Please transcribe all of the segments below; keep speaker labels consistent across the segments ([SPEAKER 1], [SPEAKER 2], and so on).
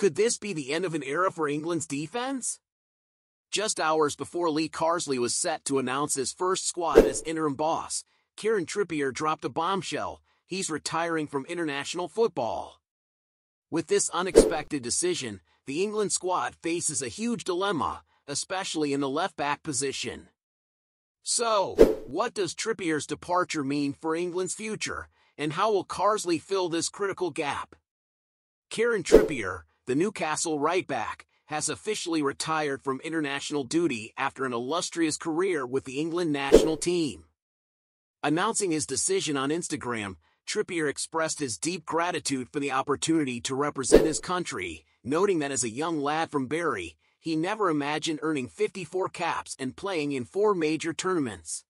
[SPEAKER 1] Could this be the end of an era for England's defense? Just hours before Lee Carsley was set to announce his first squad as interim boss, Kieran Trippier dropped a bombshell. He's retiring from international football. With this unexpected decision, the England squad faces a huge dilemma, especially in the left-back position. So, what does Trippier's departure mean for England's future, and how will Carsley fill this critical gap? Kieran Trippier, the Newcastle right back, has officially retired from international duty after an illustrious career with the England national team. Announcing his decision on Instagram, Trippier expressed his deep gratitude for the opportunity to represent his country, noting that as a young lad from Barry, he never imagined earning 54 caps and playing in four major tournaments.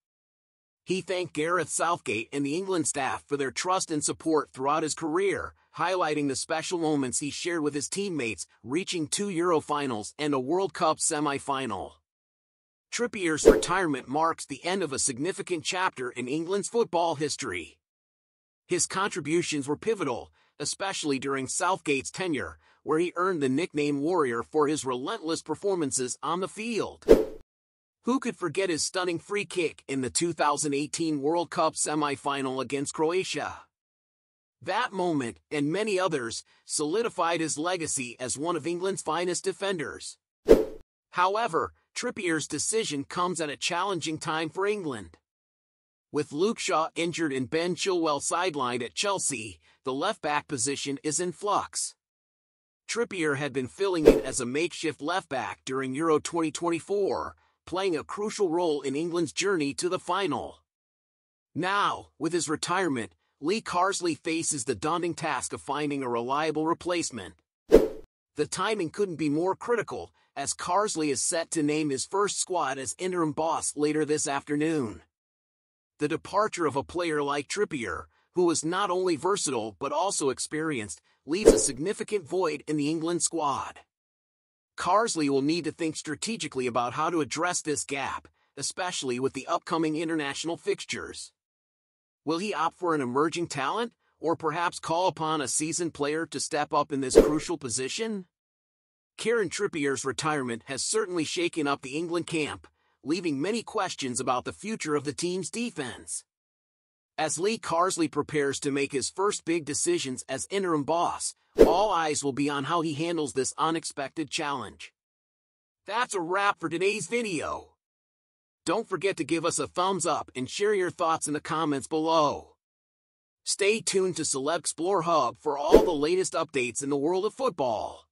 [SPEAKER 1] He thanked Gareth Southgate and the England staff for their trust and support throughout his career, highlighting the special moments he shared with his teammates, reaching two Euro finals and a World Cup semi-final. Trippier's retirement marks the end of a significant chapter in England's football history. His contributions were pivotal, especially during Southgate's tenure, where he earned the nickname Warrior for his relentless performances on the field. Who could forget his stunning free kick in the 2018 World Cup semi-final against Croatia? That moment, and many others, solidified his legacy as one of England's finest defenders. However, Trippier's decision comes at a challenging time for England. With Luke Shaw injured and Ben Chilwell sidelined at Chelsea, the left-back position is in flux. Trippier had been filling it as a makeshift left-back during Euro 2024, playing a crucial role in England's journey to the final. Now, with his retirement, Lee Carsley faces the daunting task of finding a reliable replacement. The timing couldn't be more critical, as Carsley is set to name his first squad as interim boss later this afternoon. The departure of a player like Trippier, who was not only versatile but also experienced, leaves a significant void in the England squad. Carsley will need to think strategically about how to address this gap, especially with the upcoming international fixtures. Will he opt for an emerging talent, or perhaps call upon a seasoned player to step up in this crucial position? Karen Trippier's retirement has certainly shaken up the England camp, leaving many questions about the future of the team's defense. As Lee Carsley prepares to make his first big decisions as interim boss, all eyes will be on how he handles this unexpected challenge. That's a wrap for today's video. Don't forget to give us a thumbs up and share your thoughts in the comments below. Stay tuned to Celeb Explore Hub for all the latest updates in the world of football.